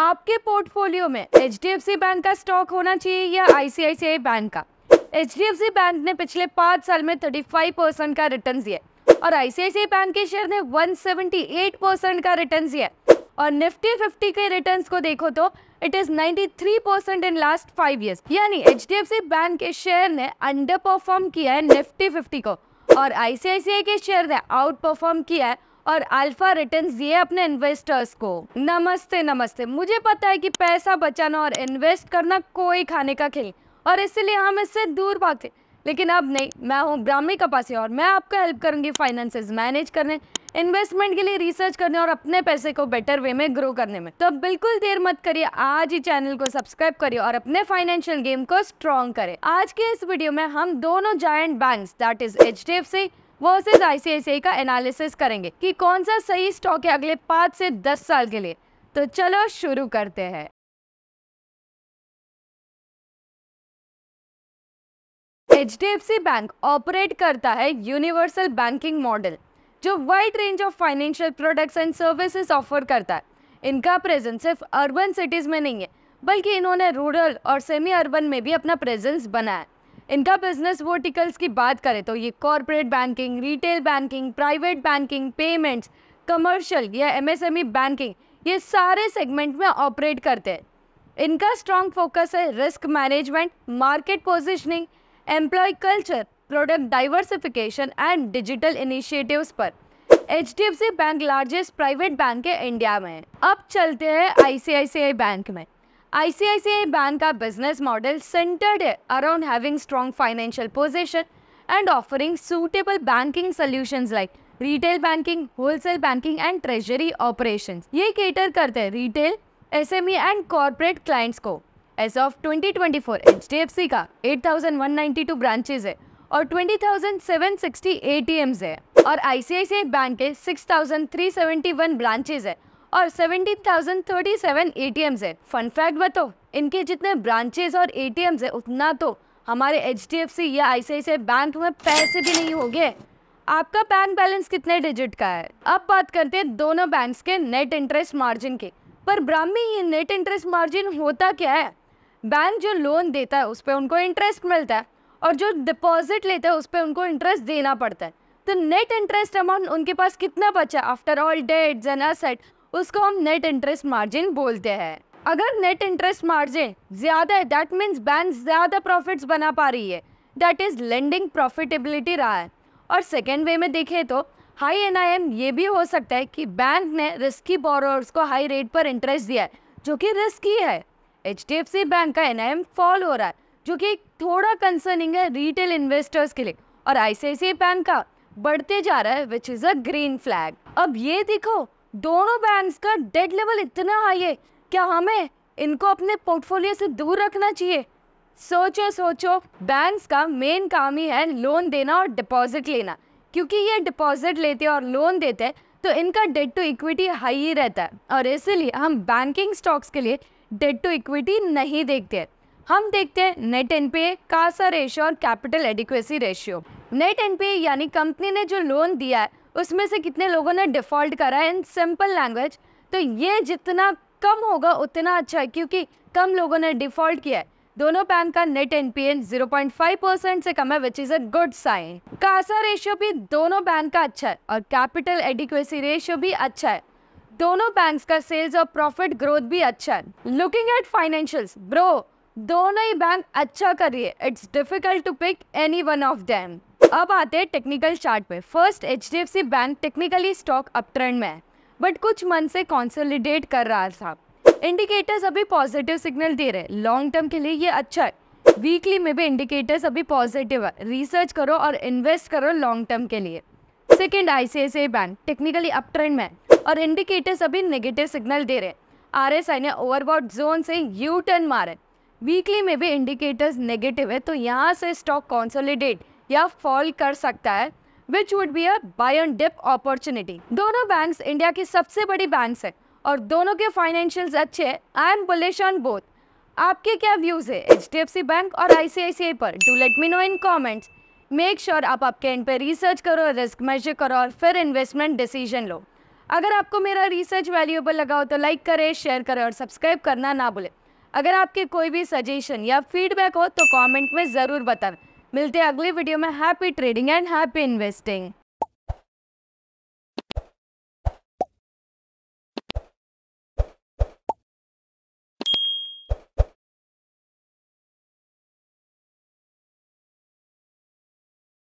आपके पोर्टफोलियो में H bank का स्टॉक होना चाहिए या आईसीआईसीआई बैंक का एच बैंक ने पिछले पाँच साल में 35 परसेंट का रिटर्न दिया और आईसीआईसीआई बैंक के शेयर ने 178 परसेंट का रिटर्न दिया और निफ्टी 50 के रिटर्न्स को देखो तो it is 93 percent in last five years यानी एच बैंक के शेयर ने अंडर परफॉर्म किया है निफ्टी फिफ्टी को और आईसीआईसीआई के शेयर ने आउट परफॉर्म किया है और अल्फा रिटर्न दिए अपने इन्वेस्टर्स को नमस्ते नमस्ते मुझे पता है कि पैसा बचाना और इन्वेस्ट करना कोई खाने का खेल और इसलिए हम इससे दूर भागते लेकिन अब नहीं मैं हूँ ब्राह्मी कपासी और मैं आपको हेल्प करूँगी फाइनेंसेस मैनेज करने इन्वेस्टमेंट के लिए रिसर्च करने और अपने पैसे को बेटर वे में ग्रो करने में तो बिल्कुल देर मत करिए आज ही चैनल को सब्सक्राइब करिए और अपने फाइनेंशियल गेम को स्ट्रॉन्ग करें आज के इस वीडियो में हम दोनों giant bank that is H D F C versus ICICI का एनालिसिस करेंगे कि कौन सा सही स्टॉक है अगले पाँच से दस साल के लिए तो चलो शुरू करते हैं H D F C bank operate करता है यूनिवर्सल बैंकिंग मॉडल जो wide range of financial products and services offer करता है इनका प्रेजेंस सिर्फ अर्बन सिटीज़ में नहीं है बल्कि इन्होंने रूरल और सेमी अर्बन में भी अपना प्रेजेंस बनाया इनका बिजनेस वर्टिकल्स की बात करें तो ये corporate banking retail banking private banking payments commercial या एमएसएमई बैंकिंग e ये सारे सेगमेंट में ऑपरेट करते हैं इनका स्ट्रॉन्ग फोकस है risk management market positioning employ culture product diversification and digital initiatives पर H bank largest private bank है इंडिया में अब चलते हैं आई बैंक में ICICI Bank का business model centered around having strong financial position and offering suitable banking solutions like retail banking, wholesale banking and treasury operations. ये cater करते हैं retail, SME and corporate clients को As of 2024 HDFC का 8192 branches है और 20,760 ATMs है और ICICI Bank के 6,371 ब्रांचेस है और 17,037 एटीएम्स हैं फन फैक्ट बताओ इनके जितने ब्रांचेस और एटीएम्स हैं उतना तो हमारे एच या आई बैंक में पैसे भी नहीं हो गए आपका बैंक बैलेंस कितने डिजिट का है अब बात करते हैं दोनों बैंक्स के नेट इंटरेस्ट मार्जिन के पर ब्राह्मी ये नेट इंटरेस्ट मार्जिन होता क्या है बैंक जो लोन देता है उस पर उनको इंटरेस्ट मिलता है और जो डिपॉजिट लेता है उस पर उनको इंटरेस्ट देना पड़ता है तो नेट इंटरेस्ट अमाउंट उनके पास कितना बचा after all debts and asset उसको हम नेट इंटरेस्ट मार्जिन बोलते हैं अगर नेट इंटरेस्ट मार्जिन ज़्यादा है दैट मीन्स बैंक ज़्यादा प्रॉफिट्स बना पा रही है दैट इज़ लेंडिंग प्रॉफिटेबिलिटी रहा है और सेकेंड वे में देखें तो हाई एन ये भी हो सकता है कि बैंक ने रिस्की बोरोर्स को हाई रेट पर इंटरेस्ट दिया है जो कि रिस्की है एच बैंक का एन फॉल हो रहा है जो कि थोड़ा कंसर्निंग है रिटेल इन्वेस्टर्स के लिए और आई बैंक का बढ़ते जा रहा है which is a green flag अब ये देखो दोनों बैंक्स का डेट लेवल इतना हाई है क्या हमें इनको अपने पोर्टफोलियो से दूर रखना चाहिए सोचो सोचो बैंक्स का मेन काम ही है लोन देना और डिपॉजिट लेना क्योंकि ये डिपॉजिट लेते और लोन देते हैं तो इनका डेट टू इक्विटी हाई ही रहता है और इसीलिए हम बैंकिंग स्टॉक्स के लिए डेट टू इक्विटी नहीं देखते हैं हम देखते हैं net N P CASA ratio और capital adequacy ratio net N P यानी कंपनी ने जो लोन दिया है उसमें से कितने लोगों ने डिफ़ॉल्ट करा है इन सिंपल लैंग्वेज तो ये जितना कम होगा उतना अच्छा है क्योंकि कम लोगों ने डिफ़ॉल्ट किया है दोनों बैंक का नेट पॉइंट फाइव परसेंट से कम है which is a good sign CASA ratio भी दोनों बैंक का अच्छा है और कैपिटल एडिक्वेसी रेशियो भी अच्छा है दोनों बैंक्स का सेल्स और प्रॉफिट ग्रोथ भी अच्छा है लुकिंग एट फाइनेंशियल्स ब्रो दोनों ही बैंक अच्छा कर रही है it's difficult to pick any one of them अब आते हैं टेक्निकल चार्ट पे first H bank technically stock up trend में है बट कुछ मन से कॉन्सोलिडेट कर रहा था इंडिकेटर्स अभी पॉजिटिव सिग्नल दे रहे लॉन्ग टर्म के लिए ये अच्छा है वीकली में भी इंडिकेटर्स अभी पॉजिटिव है रिसर्च करो और इन्वेस्ट करो लॉन्ग टर्म के लिए second I bank technically up trend में और इंडिकेटर्स अभी नेगेटिव सिग्नल दे रहे आर एस आई ने ओवरबॉट जोन से यू टर्न मारे वीकली में भी इंडिकेटर्स नेगेटिव है तो यहाँ से स्टॉक कॉन्सोलिडेट या फॉल कर सकता है which would be a buy and dip opportunity दोनों बैंक्स इंडिया की सबसे बड़ी बैंक्स है और दोनों के फाइनेंशियल्स अच्छे हैं I am bullish on both आपके क्या व्यूज़ है H D F C bank और I C C I I पर do let me know in comment make sure आप आपके एंड पे रिसर्च करो रिस्क मेजर करो और फिर इन्वेस्टमेंट डिसीजन लो अगर आपको मेरा रिसर्च वैल्यूएबल लगा हो तो लाइक करें शेयर करें और सब्सक्राइब करना ना भूलें अगर आपके कोई भी सजेशन या फीडबैक हो तो कमेंट में ज़रूर बताएं मिलते हैं अगले वीडियो में happy trading and happy investing